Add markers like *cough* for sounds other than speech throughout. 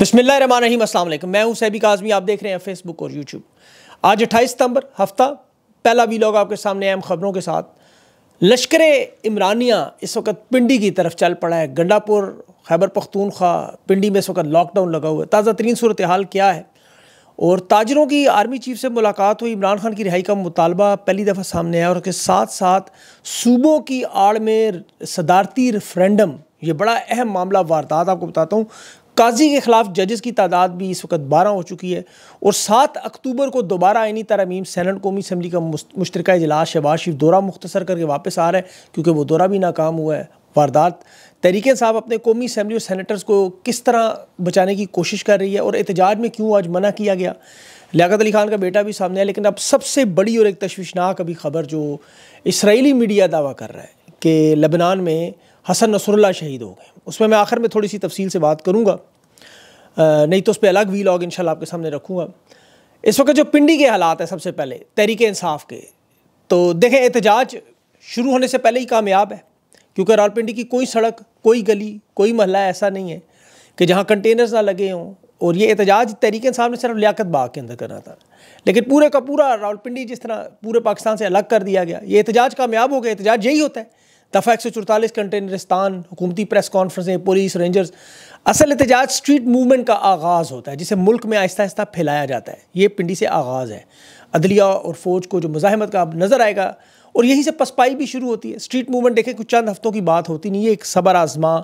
بسم اللہ الرحمن الرحیم السلام علیکم میں ہوں سہبی کاظمی آپ دیکھ رہے ہیں فیس بک اور یوٹیوب آج اٹھائیس ستمبر ہفتہ پہلا بھی لوگ آپ کے سامنے اہم خبروں کے ساتھ لشکر عمرانیہ اس وقت پنڈی کی طرف چل پڑا ہے گنڈا پور خیبر پختونخوا پنڈی میں اس وقت لاک ڈاؤن لگا ہوا ہے تازہ ترین صورتحال کیا ہے اور تاجروں کی آرمی چیف سے ملاقات ہوئی عمران خان کی رہائی کا مطالبہ پہلی دفعہ سامنے آیا اور اس کے ساتھ ساتھ صوبوں کی آڑ میں صدارتی ریفرینڈم یہ بڑا اہم معاملہ واردات آپ کو بتاتا ہوں قاضی کے خلاف ججز کی تعداد بھی اس وقت بارہ ہو چکی ہے اور سات اکتوبر کو دوبارہ آئینی ترمیم سینٹ قومی اسمبلی کا مشترکہ اجلاس شہباز شریف دورہ مختصر کر کے واپس آ رہا ہے کیونکہ وہ دورہ بھی ناکام ہوا ہے واردات تحریک صاحب اپنے قومی اسمبلی اور سینیٹرز کو کس طرح بچانے کی کوشش کر رہی ہے اور احتجاج میں کیوں آج منع کیا گیا لیاقت علی خان کا بیٹا بھی سامنے ہے لیکن اب سب سے بڑی اور ایک تشویشناک ابھی خبر جو اسرائیلی میڈیا دعویٰ کر رہا ہے کہ لبنان میں حسن نصر اللہ شہید ہو گئے اس میں میں آخر میں تھوڑی سی تفصیل سے بات کروں گا نہیں تو اس پہ الگ وی لاگ انشاءاللہ آپ کے سامنے رکھوں گا اس وقت جو پنڈی کے حالات ہیں سب سے پہلے تحریک انصاف کے تو دیکھیں احتجاج شروع ہونے سے پہلے ہی کامیاب ہے کیونکہ رال پنڈی کی کوئی سڑک کوئی گلی کوئی محلہ ایسا نہیں ہے کہ جہاں کنٹینرز نہ لگے ہوں اور یہ احتجاج تحریک انصاف نے صرف لیاقت باغ کے اندر کرنا تھا لیکن پورے کا پورا راول پنڈی جس طرح پورے پاکستان سے الگ کر دیا گیا یہ احتجاج کامیاب ہو گیا احتجاج یہی ہوتا ہے دفعہ ایک سو چورتالیس کنٹینرستان حکومتی پریس کانفرنسیں پولیس رینجرز اصل احتجاج اسٹریٹ مومنٹ کا آغاز ہوتا ہے جسے ملک میں آہستہ آہستہ پھیلایا جاتا ہے یہ پنڈی سے آغاز ہے عدلیہ اور فوج کو جو مزاحمت کا اب نظر آئے گا اور یہی سے پسپائی بھی شروع ہوتی ہے اسٹریٹ موومنٹ دیکھیں کچھ چند ہفتوں کی بات ہوتی نہیں یہ ایک صبر آزما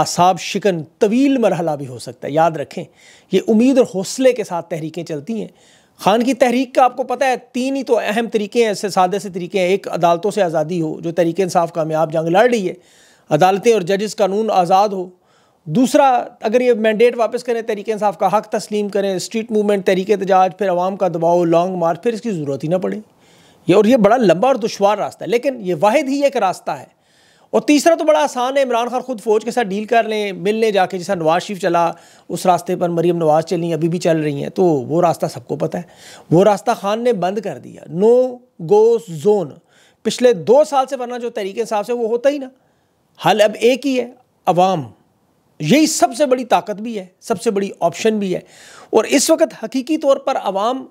آساب شکن طویل مرحلہ بھی ہو سکتا ہے یاد رکھیں یہ امید اور حوصلے کے ساتھ تحریکیں چلتی ہیں خان کی تحریک کا آپ کو پتہ ہے تین ہی تو اہم طریقے ہیں ایسے سادے سے طریقے ہیں ایک عدالتوں سے آزادی ہو جو تحریک انصاف کامیاب جنگ لڑ رہی ہے عدالتیں اور ججز قانون آزاد ہو دوسرا اگر یہ مینڈیٹ واپس کریں تحریک انصاف کا حق تسلیم کریں اسٹریٹ موومنٹ تحریک احتجاج پھر عوام کا دباؤ لانگ مارچ پھر اس کی ضرورت ہی نہ پڑے یہ اور یہ بڑا لمبا اور دشوار راستہ ہے لیکن یہ واحد ہی ایک راستہ ہے اور تیسرا تو بڑا آسان ہے عمران خان خود فوج کے ساتھ ڈیل کر لیں ملنے جا کے جیسا نواز شریف چلا اس راستے پر مریم نواز چلیں ابھی بھی چل رہی ہیں تو وہ راستہ سب کو پتہ ہے وہ راستہ خان نے بند کر دیا نو گو زون پچھلے دو سال سے ورنہ جو تحریک انصاف سے وہ ہوتا ہی نا حل اب ایک ہی ہے عوام یہی سب سے بڑی طاقت بھی ہے سب سے بڑی آپشن بھی ہے اور اس وقت حقیقی طور پر عوام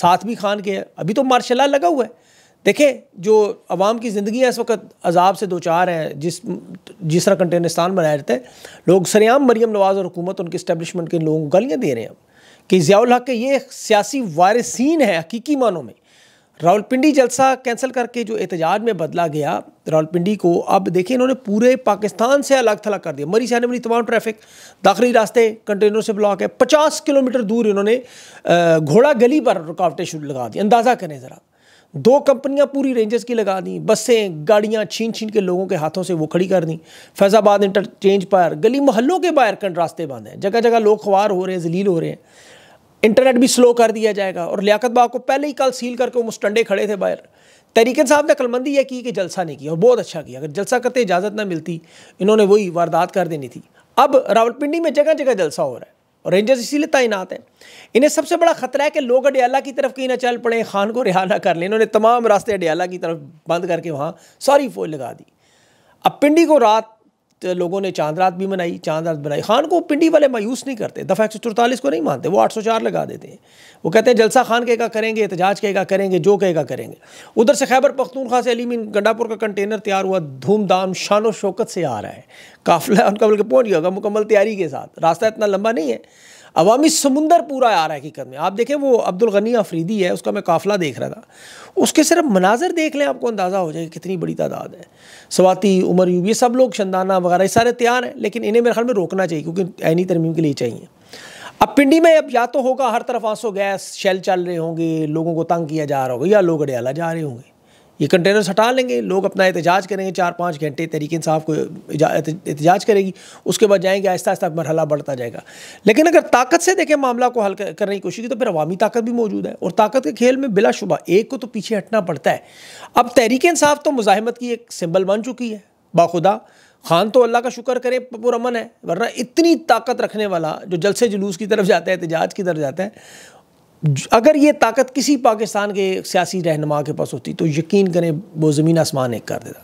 ساتھ بھی خان کے ہے ابھی تو ماشاء اللہ لگا ہوا ہے دیکھیں جو عوام کی زندگی ہے اس وقت عذاب سے دو چار ہیں جس جس طرح کنٹینستان بنایا جاتا ہیں لوگ سریام مریم نواز اور حکومت ان کے اسٹیبلشمنٹ کے لوگوں کو گالیاں دے رہے ہیں کہ ضیاء الحق کے یہ سیاسی وارثین ہے حقیقی معنوں میں راولپنڈی جلسہ کینسل کر کے جو احتجاج میں بدلا گیا راولپنڈی کو اب دیکھیں انہوں نے پورے پاکستان سے الگ تھلگ کر دیا مری والی تمام ٹریفک داخلی راستے کنٹینر سے بلاک ہے پچاس کلومیٹر دور انہوں نے گھوڑا گلی پر رکاوٹیں شروع لگا دی اندازہ کریں ذرا دو کمپنیاں پوری رینجز کی لگا دیں بسیں گاڑیاں چھین چھین کے لوگوں کے ہاتھوں سے وہ کھڑی کر دیں فیض آباد انٹرچینج پر گلی محلوں کے باہر کن راستے بند ہیں جگہ جگہ لوگ خوار ہو رہے ہیں ذلیل ہو رہے ہیں انٹرنیٹ بھی سلو کر دیا جائے گا اور لیاقت باغ کو پہلے ہی کال سیل کر کے وہ مسٹنڈے کھڑے تھے باہر تحریک صاحب نے کلمندی یہ کی کہ جلسہ نہیں کیا اور بہت اچھا کیا اگر جلسہ کرتے اجازت نہ ملتی انہوں نے وہی واردات کر دینی تھی اب راول پنڈی میں جگہ جگہ جلسہ ہو رہا ہے اور رینجرز اسی لیے تعینات ہیں انہیں سب سے بڑا خطرہ ہے کہ لوگ اڈیالہ کی طرف کہیں نہ چل پڑیں خان کو رہا نہ کر لیں انہوں نے تمام راستے اڈیالہ کی طرف بند کر کے وہاں ساری فوج لگا دی اب پنڈی کو رات لوگوں نے چاند رات بھی منائی چاند رات بنائی خان کو پنڈی والے مایوس نہیں کرتے دفعہ ایک سو چورتالیس کو نہیں مانتے وہ آٹھ سو چار لگا دیتے ہیں وہ کہتے ہیں جلسہ خان کہے گا کریں گے احتجاج کہے گا کریں گے جو کہے گا کریں گے ادھر سے خیبر پختونخوا سے مین گنڈا پور کا کنٹینر تیار ہوا دھوم دھام شان و شوکت سے آ رہا ہے قافلہ ان کا بلکہ پہنچ گیا ہوگا مکمل تیاری کے ساتھ راستہ اتنا لمبا نہیں ہے عوامی سمندر پورا آ رہا ہے حقیقت میں آپ دیکھیں وہ عبد الغنی آفریدی ہے اس کا میں قافلہ دیکھ رہا تھا اس کے صرف مناظر دیکھ لیں آپ کو اندازہ ہو جائے کہ کتنی بڑی تعداد ہے سواتی عمر یوبی سب لوگ شندانہ وغیرہ یہ سارے تیار ہیں لیکن انہیں میرے خیال میں روکنا چاہیے کیونکہ عینی ترمیم کے لیے چاہیے اب پنڈی میں اب یا تو ہوگا ہر طرف آنسو گیس شیل چل رہے ہوں گے لوگوں کو تنگ کیا جا رہا ہوگا یا لوگ اڈیالہ جا رہے ہوں گے یہ کنٹینرز ہٹا لیں گے لوگ اپنا احتجاج کریں گے چار پانچ گھنٹے تحریک انصاف کو احتجاج کرے گی اس کے بعد جائیں گے آہستہ آہستہ مرحلہ بڑھتا جائے گا لیکن اگر طاقت سے دیکھیں معاملہ کو حل کرنے کی کوشش کی تو پھر عوامی طاقت بھی موجود ہے اور طاقت کے کھیل میں بلا شبہ ایک کو تو پیچھے ہٹنا پڑتا ہے اب تحریک انصاف تو مزاحمت کی ایک سمبل بن چکی ہے باخدا خان تو اللہ کا شکر کرے پر امن ہے ورنہ اتنی طاقت رکھنے والا جو جلسے جلوس کی طرف جاتا ہے احتجاج کی طرف جاتا ہے اگر یہ طاقت کسی پاکستان کے سیاسی رہنما کے پاس ہوتی تو یقین کریں وہ زمین آسمان ایک کر دیتا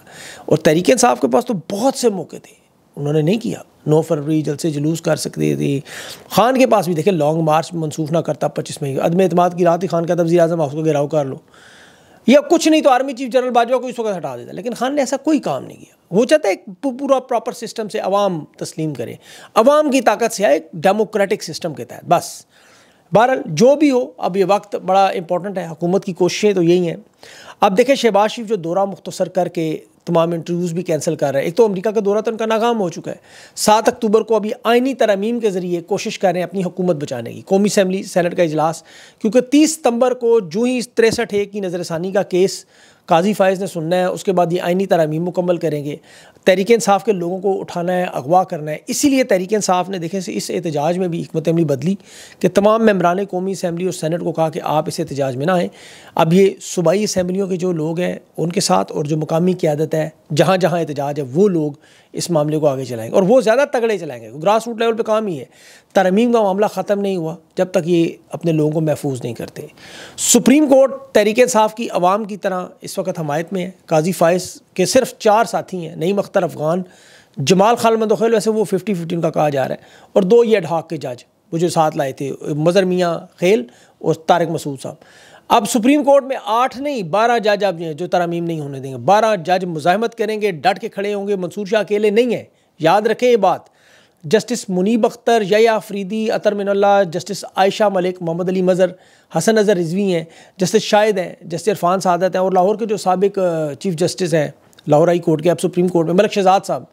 اور تحریک انصاف کے پاس تو بہت سے موقع تھے انہوں نے نہیں کیا نو فروری جلسے سے جلوس کر سکتے تھے خان کے پاس بھی دیکھیں لانگ مارچ منسوخ نہ کرتا پچیس مئی عدم اعتماد کی رات ہی خان کا تبزیر اعظم آپ کو گراؤ کر لو یا کچھ نہیں تو آرمی چیف جنرل باجوہ کو اس وقت ہٹا دیتا لیکن خان نے ایسا کوئی کام نہیں کیا وہ چاہتا ہے ایک پورا پراپر سسٹم سے عوام تسلیم کرے عوام کی طاقت سے آئے ایک ڈیموکریٹک سسٹم کے تحت بس بہرحال جو بھی ہو اب یہ وقت بڑا امپورٹنٹ ہے حکومت کی کوششیں تو یہی ہیں اب دیکھیں شہباز شریف جو دورہ مختصر کر کے تمام انٹرویوز بھی کینسل کر رہے ہیں ایک تو امریکہ کا دورہ تو ان کا ناکام ہو چکا ہے سات اکتوبر کو ابھی آئینی ترامیم کے ذریعے کوشش کر رہے ہیں اپنی حکومت بچانے کی قومی اسمبلی سینٹ کا اجلاس کیونکہ تیس ستمبر کو جو ہی تریسٹھ ایک کی نظر ثانی کا کیس قاضی فائز نے سننا ہے اس کے بعد یہ آئینی ترامیم مکمل کریں گے تحریک انصاف کے لوگوں کو اٹھانا ہے اغوا کرنا ہے اسی لیے تحریک انصاف نے دیکھیں سے اس احتجاج میں بھی حکمت عملی بدلی کہ تمام ممبران قومی اسمبلی اور سینٹ کو کہا کہ آپ اس احتجاج میں نہ آئیں اب یہ صوبائی اسمبلیوں کے جو لوگ ہیں ان کے ساتھ اور جو مقامی قیادت ہے جہاں جہاں احتجاج ہے وہ لوگ اس معاملے کو آگے چلائیں گے اور وہ زیادہ تگڑے چلائیں گے گراس روٹ لیول پہ کام ہی ہے ترمیم کا معاملہ ختم نہیں ہوا جب تک یہ اپنے لوگوں کو محفوظ نہیں کرتے سپریم کورٹ تحریک انصاف کی عوام کی طرح اس وقت حمایت میں ہے قاضی فائز کہ صرف چار ساتھی ہیں نئی مختر افغان جمال خال مند خیل ویسے وہ ففٹی ففٹی ان کا کہا جا رہا ہے اور دو یہ ڈھاک کے جج وہ جو ساتھ لائے تھے میاں خیل اور طارق مسعود صاحب اب سپریم کورٹ میں آٹھ نہیں بارہ جج اب ہیں جو ترامیم نہیں ہونے دیں گے بارہ جج مزاحمت کریں گے ڈٹ کے کھڑے ہوں گے منصور شاہ اکیلے نہیں ہیں یاد رکھیں یہ بات جسٹس منیب اختر یا فریدی عطر من اللہ جسٹس عائشہ ملک محمد علی مظہر حسن اظہر رضوی ہیں جسٹس شاہد ہیں جسٹس عرفان سعادت ہیں اور لاہور کے جو سابق چیف جسٹس ہیں لاہور ہائی کورٹ کے اب سپریم کورٹ میں ملک شہزاد صاحب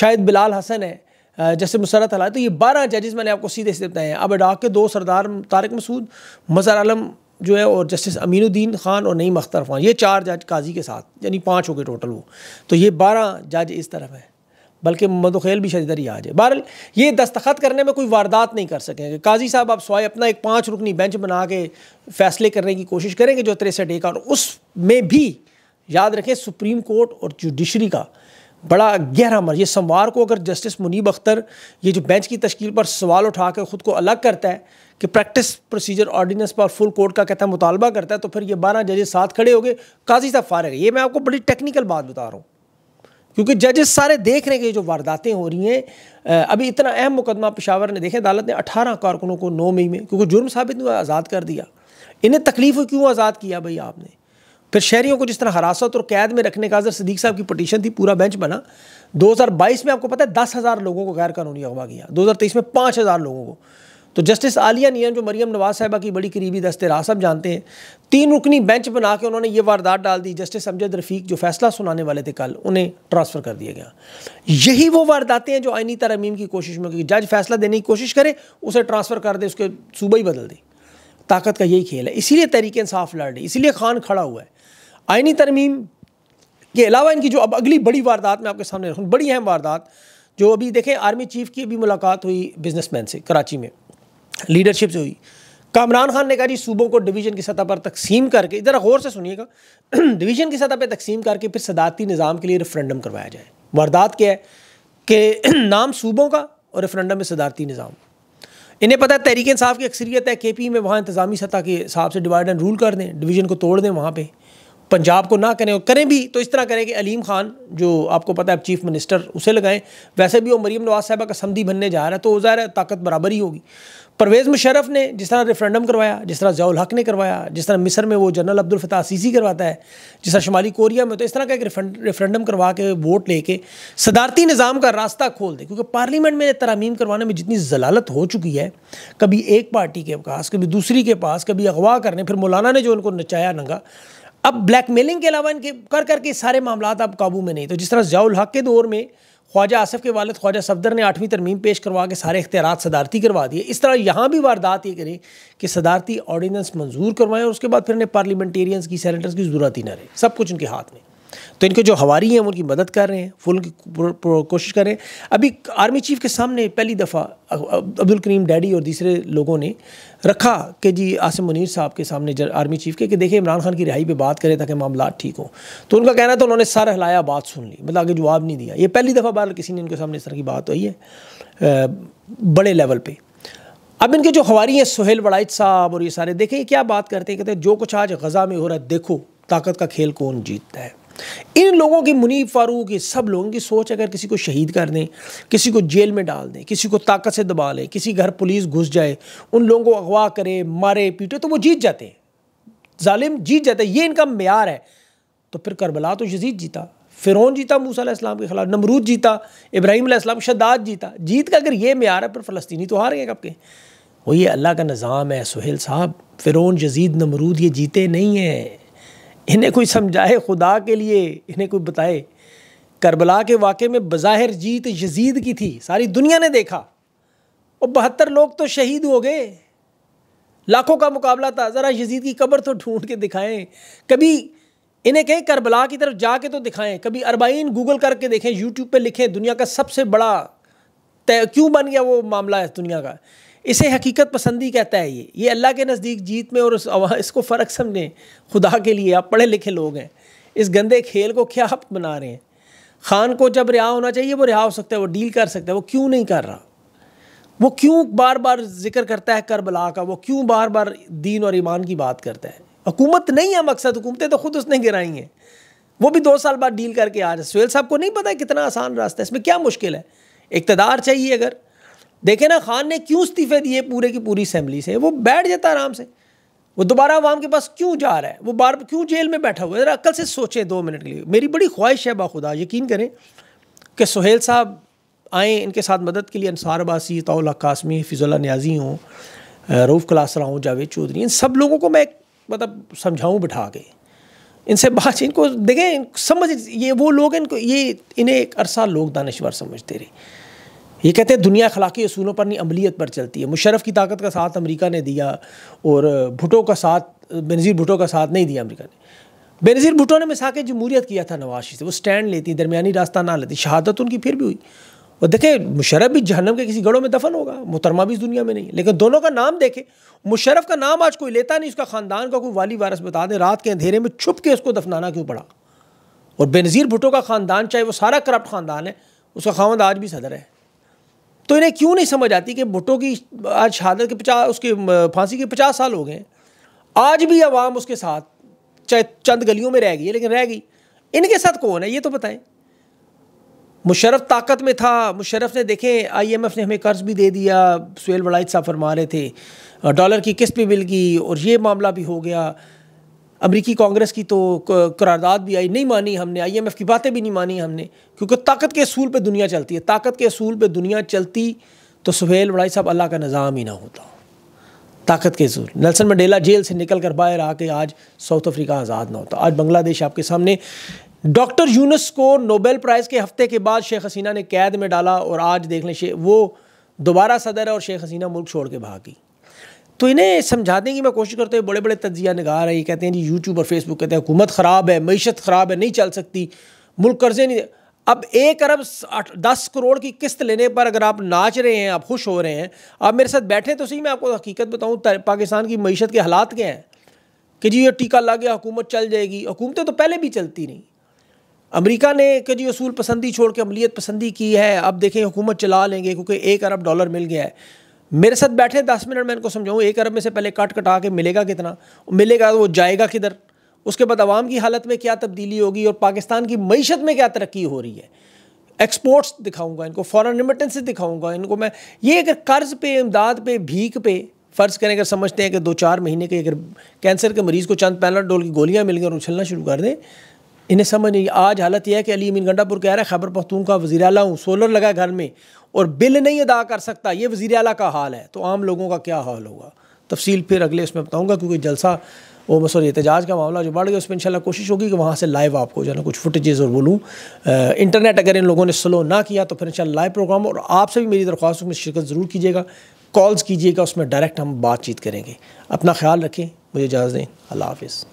شاید بلال حسن ہے جیسے مسرت علامت تو یہ بارہ ججز میں نے آپ کو سیدھے سے بتائے ہیں اب اڈاک کے دو سردار طارق مسعود مظہر عالم جو ہے اور جسٹس امین الدین خان اور نعیم اختر خان یہ چار جج قاضی کے ساتھ یعنی پانچ ہو کے ٹوٹل وہ تو یہ بارہ جج اس طرف ہے بلکہ محمد خیل بھی شدید آج ہے بہرحال یہ دستخط کرنے میں کوئی واردات نہیں کر سکیں کہ قاضی صاحب آپ سوائے اپنا ایک پانچ رکنی بینچ بنا کے فیصلے کرنے کی کوشش کریں گے جو تریسٹھ ایک اور اس میں بھی یاد رکھیں سپریم کورٹ اور جوڈیشری کا بڑا گہرا مر یہ سموار کو اگر جسٹس منیب اختر یہ جو بینچ کی تشکیل پر سوال اٹھا کے خود کو الگ کرتا ہے کہ پریکٹس پروسیجر آرڈیننس پر فل کورٹ کا کہتا ہے مطالبہ کرتا ہے تو پھر یہ بارہ ججز ساتھ کھڑے ہو گئے قاضی صاحب فارغ یہ میں آپ کو بڑی ٹیکنیکل بات بتا رہا ہوں کیونکہ ججز سارے دیکھ رہے ہیں کہ جو وارداتیں ہو رہی ہیں ابھی اتنا اہم مقدمہ پشاور نے دیکھے عدالت نے اٹھارہ کارکنوں کو نو مئی میں کیونکہ جرم ثابت نے آزاد کر دیا انہیں تکلیف کیوں آزاد کیا بھائی آپ نے پھر شہریوں کو جس طرح حراست اور قید میں رکھنے کا اگر صدیق صاحب کی پٹیشن تھی پورا بینچ بنا دو ہزار بائیس میں آپ کو پتہ ہے دس ہزار لوگوں کو غیر قانونی اغوا کیا دو ہزار میں پانچ ہزار لوگوں کو تو جسٹس عالیہ نیم جو مریم نواز صاحبہ کی بڑی قریبی راہ صاحب جانتے ہیں تین رکنی بینچ بنا کے انہوں نے یہ واردات ڈال دی جسٹس امجد رفیق جو فیصلہ سنانے والے تھے کل انہیں ٹرانسفر کر دیا گیا یہی وہ وارداتیں ہیں جو آئینی ترمیم کی کوشش میں کہ جج فیصلہ دینے کی کوشش کرے اسے ٹرانسفر کر دے اس کے صوبہ ہی بدل دے طاقت کا یہی کھیل ہے اسی لیے تحریک انصاف لڑ رہی اسی لیے خان کھڑا ہوا ہے آئینی ترمیم کے علاوہ ان کی جو اب اگلی بڑی واردات میں آپ کے سامنے رکھوں بڑی اہم واردات جو ابھی دیکھیں آرمی چیف کی ابھی ملاقات ہوئی بزنس مین سے کراچی میں لیڈرشپ سے ہوئی کامران خان نے کہا جی صوبوں کو ڈویژن کی سطح پر تقسیم کر کے ادھر غور سے سنیے گا ڈویژن *clears throat* کی سطح پہ تقسیم کر کے پھر صدارتی نظام کے لیے ریفرنڈم کروایا جائے واردات کیا ہے کہ *clears throat* نام صوبوں کا اور ریفرنڈم میں صدارتی نظام انہیں پتہ ہے تحریک انصاف کی اکثریت ہے کے پی میں وہاں انتظامی سطح کے حساب سے ڈیوائیڈ اینڈ رول کر دیں ڈویژن کو توڑ دیں وہاں پہ پنجاب کو نہ کریں اور کریں بھی تو اس طرح کریں کہ علیم خان جو آپ کو پتا ہے چیف منسٹر اسے لگائیں ویسے بھی وہ مریم نواز صاحبہ کا سمدھی بننے جا رہا ہے تو ظاہر ہے طاقت برابر ہی ہوگی پرویز مشرف نے جس طرح ریفرینڈم کروایا جس طرح ضیاء الحق نے کروایا جس طرح مصر میں وہ جنرل عبد الفتح سیسی کرواتا ہے جس طرح شمالی کوریا میں تو اس طرح کا ایک ریفرینڈم کروا کے ووٹ لے کے صدارتی نظام کا راستہ کھول دے کیونکہ پارلیمنٹ میں ترامیم کروانے میں جتنی زلالت ہو چکی ہے کبھی ایک پارٹی کے پاس کبھی دوسری کے پاس کبھی اغوا کرنے پھر مولانا نے جو ان کو نچایا ننگا اب بلیک میلنگ کے علاوہ ان کے کر کر کے سارے معاملات اب قابو میں نہیں تو جس طرح ضیاء الحق کے دور میں خواجہ آصف کے والد خواجہ صفدر نے آٹھویں ترمیم پیش کروا کے سارے اختیارات صدارتی کروا دیے اس طرح یہاں بھی واردات یہ کریں کہ صدارتی آرڈیننس منظور کروائیں اور اس کے بعد پھر انہیں پارلیمنٹیرینز کی سینیٹرز کی ضرورت ہی نہ رہے سب کچھ ان کے ہاتھ میں تو ان کے جو ہواری ہیں وہ ان کی مدد کر رہے ہیں ان کی کوشش کر رہے ہیں ابھی آرمی چیف کے سامنے پہلی دفعہ عبد الکریم ڈیڈی اور دوسرے لوگوں نے رکھا کہ جی آصم منیر صاحب کے سامنے آرمی چیف کے کہ دیکھیں عمران خان کی رہائی پہ بات کریں تاکہ معاملات ٹھیک ہوں تو ان کا کہنا تھا انہوں نے سارا ہلایا بات سن لی مطلب آگے جواب نہیں دیا یہ پہلی دفعہ بار کسی نے ان کے سامنے اس طرح کی بات ہوئی ہے بڑے لیول پہ اب ان کے جو ہواری ہیں سہیل وڑائد صاحب اور یہ سارے دیکھیں یہ کیا بات کرتے ہیں کہتے ہیں جو کچھ آج غزہ میں ہو رہا ہے دیکھو طاقت کا کھیل کون جیتتا ہے ان لوگوں کی منیب فاروق کی سب لوگوں کی سوچ اگر کسی کو شہید کر دیں کسی کو جیل میں ڈال دیں کسی کو طاقت سے دبا لیں کسی گھر پولیس گھس جائے ان لوگوں کو اغوا کرے مارے پیٹے تو وہ جیت جاتے ہیں ظالم جیت جاتے یہ ان کا معیار ہے تو پھر کربلا تو یزید جیتا فرعون جیتا موسیٰ السلام کے خلاف نمرود جیتا ابراہیم علیہ السلام شداد جیتا جیت کا اگر یہ معیار ہے پھر فلسطینی تو ہار گئے کب کے وہ یہ اللہ کا نظام ہے سہیل صاحب فرعون جزید نمرود یہ جیتے نہیں ہیں انہیں کوئی سمجھائے خدا کے لیے انہیں کوئی بتائے کربلا کے واقعے میں بظاہر جیت یزید کی تھی ساری دنیا نے دیکھا اور بہتر لوگ تو شہید ہو گئے لاکھوں کا مقابلہ تھا ذرا یزید کی قبر تو ڈھونڈ کے دکھائیں کبھی انہیں کہیں کربلا کی طرف جا کے تو دکھائیں کبھی اربعین گوگل کر کے دیکھیں یوٹیوب پہ لکھیں دنیا کا سب سے بڑا کیوں بن گیا وہ معاملہ ہے دنیا کا اسے حقیقت پسندی کہتا ہے یہ یہ اللہ کے نزدیک جیت میں اور اس اس کو فرق سمجھیں خدا کے لیے آپ پڑھے لکھے لوگ ہیں اس گندے کھیل کو کیا حق بنا رہے ہیں خان کو جب رہا ہونا چاہیے وہ رہا ہو سکتا ہے وہ ڈیل کر سکتا ہے وہ کیوں نہیں کر رہا وہ کیوں بار بار ذکر کرتا ہے کربلا کا وہ کیوں بار بار دین اور ایمان کی بات کرتا ہے حکومت نہیں ہے مقصد حکومتیں تو خود اس نے گرائی ہیں وہ بھی دو سال بعد ڈیل کر کے آ جائے سہیل صاحب کو نہیں پتہ کتنا آسان راستہ ہے اس میں کیا مشکل ہے اقتدار چاہیے اگر دیکھیں نا خان نے کیوں استعفے دیے پورے کی پوری اسمبلی سے وہ بیٹھ جاتا آرام سے وہ دوبارہ عوام کے پاس کیوں جا رہا ہے وہ بار کیوں جیل میں بیٹھا ہوا ہے ذرا عقل سے سوچیں دو منٹ کے لیے میری بڑی خواہش ہے باخدا یقین کریں کہ سہیل صاحب آئیں ان کے ساتھ مدد کے لیے انصار باسی طاء اللہ قاسمی فض اللہ نیازی ہوں روف کلاسرا ہوں جاوید چودھری ان سب لوگوں کو میں ایک مطلب سمجھاؤں بٹھا کے ان سے بات ان کو دیکھیں سمجھ یہ وہ لوگ ان کو یہ انہیں ایک عرصہ لوگ دانشور سمجھتے رہے یہ کہتے ہیں دنیا اخلاقی اصولوں پر نہیں عملیت پر چلتی ہے مشرف کی طاقت کا ساتھ امریکہ نے دیا اور بھٹو کا ساتھ بینظیر بھٹو کا ساتھ نہیں دیا امریکہ نے بنظیر بھٹو نے مسا کے جمہوریت کیا تھا نواز شریف سے وہ سٹینڈ لیتی درمیانی راستہ نہ لیتی شہادت ان کی پھر بھی ہوئی اور دیکھیں مشرف بھی جہنم کے کسی گڑھوں میں دفن ہوگا محترمہ بھی اس دنیا میں نہیں لیکن دونوں کا نام دیکھے مشرف کا نام آج کوئی لیتا نہیں اس کا خاندان کا کوئی والی وارث بتا دیں رات کے اندھیرے میں چھپ کے اس کو دفنانا کیوں پڑا اور بے نظیر بھٹو کا خاندان چاہے وہ سارا کرپٹ خاندان ہے اس کا خواتہ آج بھی صدر ہے تو انہیں کیوں نہیں سمجھ آتی کہ بھٹو کی آج شہادت کے پچاس اس کے پھانسی کے پچاس سال ہو گئے ہیں آج بھی عوام اس کے ساتھ چند گلیوں میں رہ گئی ہے لیکن رہ گئی ان کے ساتھ کون ہے یہ تو بتائیں مشرف طاقت میں تھا مشرف نے دیکھیں آئی ایم ایف نے ہمیں قرض بھی دے دیا سہیل وڑائد صاحب فرما رہے تھے ڈالر کی قسط بھی مل گئی اور یہ معاملہ بھی ہو گیا امریکی کانگریس کی تو قرارداد بھی آئی نہیں مانی ہم نے آئی ایم ایف کی باتیں بھی نہیں مانی ہم نے کیونکہ طاقت کے اصول پہ دنیا چلتی ہے طاقت کے اصول پہ دنیا چلتی تو سہیل وڑائی صاحب اللہ کا نظام ہی نہ ہوتا طاقت کے اصول نیلسن منڈیلا جیل سے نکل کر باہر آ کے آج ساؤتھ افریقہ آزاد نہ ہوتا آج بنگلہ دیش آپ کے سامنے ڈاکٹر یونس کو نوبیل پرائز کے ہفتے کے بعد شیخ حسینہ نے قید میں ڈالا اور آج دیکھ لیں وہ دوبارہ صدر ہے اور شیخ حسینہ ملک چھوڑ کے بھاگی تو انہیں سمجھانے کی میں کوشش کرتے ہیں بڑے بڑے تجزیہ نگار رہے یہ کہتے ہیں جی یوٹیوب اور فیس بک کہتے ہیں حکومت خراب ہے معیشت خراب ہے نہیں چل سکتی ملک قرضے نہیں اب ایک ارب دس کروڑ کی قسط لینے پر اگر آپ ناچ رہے ہیں آپ خوش ہو رہے ہیں آپ میرے ساتھ بیٹھے تو صحیح میں آپ کو حقیقت بتاؤں پاکستان کی معیشت کے حالات کیا ہیں کہ جی یہ ٹیکہ لا گیا حکومت چل جائے گی حکومتیں تو پہلے بھی چلتی نہیں امریکہ نے کہ جی اصول پسندی چھوڑ کے عملیت پسندی کی ہے اب دیکھیں حکومت چلا لیں گے کیونکہ ایک ارب ڈالر مل گیا ہے میرے ساتھ بیٹھے دس منٹ میں ان کو سمجھاؤں ایک ارب میں سے پہلے کٹ کٹا کے ملے گا کتنا ملے گا وہ جائے گا کدھر اس کے بعد عوام کی حالت میں کیا تبدیلی ہوگی اور پاکستان کی معیشت میں کیا ترقی ہو رہی ہے ایکسپورٹس دکھاؤں گا ان کو فوراً ریمیٹنس دکھاؤں گا ان کو میں یہ اگر قرض پہ امداد پہ بھیک پہ فرض کریں اگر سمجھتے ہیں کہ دو چار مہینے کے اگر کینسر کے مریض کو چند پینل ڈول کی گولیاں مل گئیں اور اچھلنا شروع کر دیں انہیں سمجھ نہیں آج حالت یہ ہے کہ علی امین گنڈا پور کہہ رہا ہے خیبر پختون کا وزیر اعلیٰ ہوں سولر لگا ہے گھر میں اور بل نہیں ادا کر سکتا یہ وزیر اعلیٰ کا حال ہے تو عام لوگوں کا کیا حال ہوگا تفصیل پھر اگلے اس میں بتاؤں گا کیونکہ جلسہ وہ مسوری احتجاج کا معاملہ جو بڑھ گیا اس میں انشاءاللہ کوشش ہوگی کہ وہاں سے لائیو آپ کو جو ہے نا کچھ فوٹیجز اور بولوں انٹرنیٹ اگر ان لوگوں نے سلو نہ کیا تو پھر انشاءاللہ لائیو پروگرام اور آپ سے بھی میری درخواست میں شرکت ضرور کیجیے گا کالز کیجیے گا اس میں ڈائریکٹ ہم بات چیت کریں گے اپنا خیال رکھیں مجھے اجازت دیں اللہ حافظ